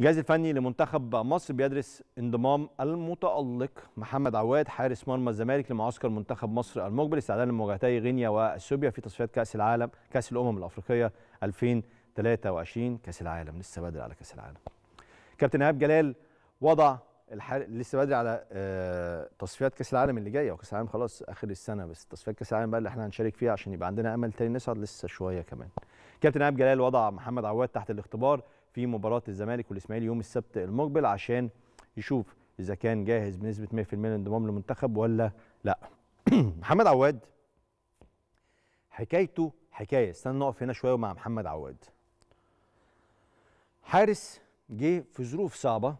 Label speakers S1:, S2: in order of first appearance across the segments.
S1: الجهاز الفني لمنتخب مصر بيدرس انضمام المتألق محمد عواد حارس مرمى الزمالك لمعسكر منتخب مصر المقبل استعدادا لمواجهتي غينيا واثيوبيا في تصفيات كأس العالم كأس الأمم الأفريقية 2023 كأس العالم لسه بدري على كأس العالم. كابتن إيهاب جلال وضع الحار... لسه بدري على آه... تصفيات كأس العالم اللي جاية وكأس العالم خلاص آخر السنة بس تصفيات كأس العالم بقى اللي احنا هنشارك فيها عشان يبقى عندنا أمل تاني نصعد لسه شوية كمان. كابتن إيهاب جلال وضع محمد عواد تحت الاختبار في مباراه الزمالك والاسماعيلي يوم السبت المقبل عشان يشوف اذا كان جاهز بنسبه 100% للانضمام للمنتخب ولا لا محمد عواد حكايته حكايه استنى نقف هنا شويه مع محمد عواد حارس جه في ظروف صعبه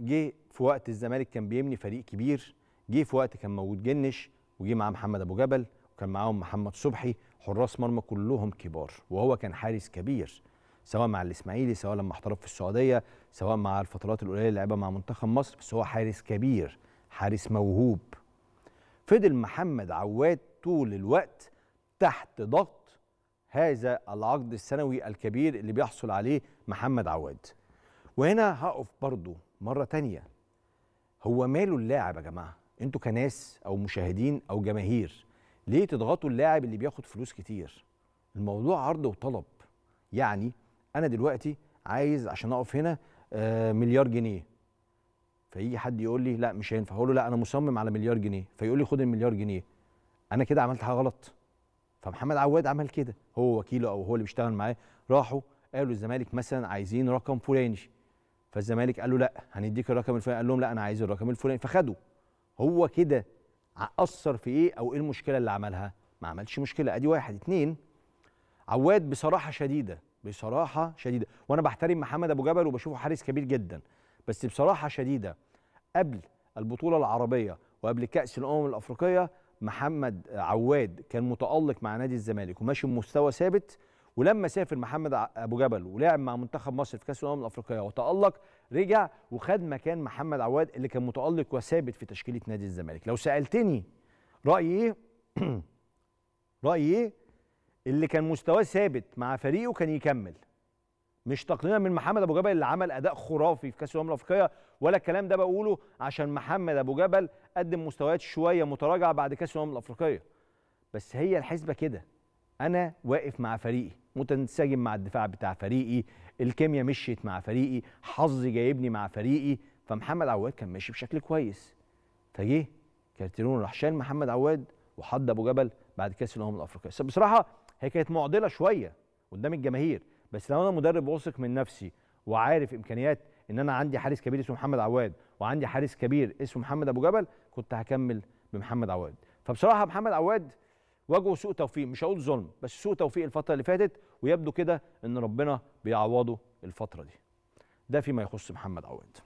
S1: جه في وقت الزمالك كان بيبني فريق كبير جه في وقت كان موجود جنش وجه معاه محمد ابو جبل وكان معاهم محمد صبحي حراس مرمى كلهم كبار وهو كان حارس كبير سواء مع الاسماعيلي سواء لما احترف في السعوديه سواء مع الفترات القليله اللي لعبها مع منتخب مصر بس هو حارس كبير حارس موهوب فضل محمد عواد طول الوقت تحت ضغط هذا العقد السنوي الكبير اللي بيحصل عليه محمد عواد وهنا هقف برضه مره تانية هو ماله اللاعب يا جماعه انتوا كناس او مشاهدين او جماهير ليه تضغطوا اللاعب اللي بياخد فلوس كتير الموضوع عرض وطلب يعني انا دلوقتي عايز عشان اقف هنا آه، مليار جنيه فيجي حد يقول لي لا مش هينفع اقول له لا انا مصمم على مليار جنيه فيقول لي خد المليار جنيه انا كده عملت حاجه غلط فمحمد عواد عمل كده هو وكيله او هو اللي بيشتغل معاه راحوا قالوا الزمالك مثلا عايزين رقم فلاني فالزمالك قال له لا هنديك الرقم الفلاني قال لهم لا انا عايز الرقم الفلاني فخدوا هو كده اثر في ايه او ايه المشكله اللي عملها ما عملش مشكله ادي واحد اتنين عواد بصراحه شديده بصراحه شديده وانا بحترم محمد ابو جبل وبشوفه حارس كبير جدا بس بصراحه شديده قبل البطوله العربيه وقبل كاس الامم الافريقيه محمد عواد كان متالق مع نادي الزمالك وماشي بمستوى ثابت ولما سافر محمد ابو جبل ولعب مع منتخب مصر في كاس الامم الافريقيه وتالق رجع وخد مكان محمد عواد اللي كان متالق وثابت في تشكيله نادي الزمالك لو سالتني رايي ايه رايي ايه اللي كان مستواه ثابت مع فريقه كان يكمل مش تقليلا من محمد ابو جبل اللي عمل اداء خرافي في كاس الامم الافريقيه ولا الكلام ده بقوله عشان محمد ابو جبل قدم مستويات شويه متراجعه بعد كاس الامم الافريقيه بس هي الحسبه كده انا واقف مع فريقي متنسجم مع الدفاع بتاع فريقي الكيمياء مشيت مع فريقي حظي جايبني مع فريقي فمحمد عواد كان ماشي بشكل كويس فجه كارتيرون راح شال محمد عواد وحد ابو جبل بعد كاس الامم الافريقيه بصراحه هي كانت معضله شويه قدام الجماهير بس لو انا مدرب واثق من نفسي وعارف امكانيات ان انا عندي حارس كبير اسمه محمد عواد وعندي حارس كبير اسمه محمد ابو جبل كنت هكمل بمحمد عواد فبصراحه محمد عواد واجهه سوء توفيق مش هقول ظلم بس سوء توفيق الفتره اللي فاتت ويبدو كده ان ربنا بيعوضه الفتره دي ده فيما يخص محمد عواد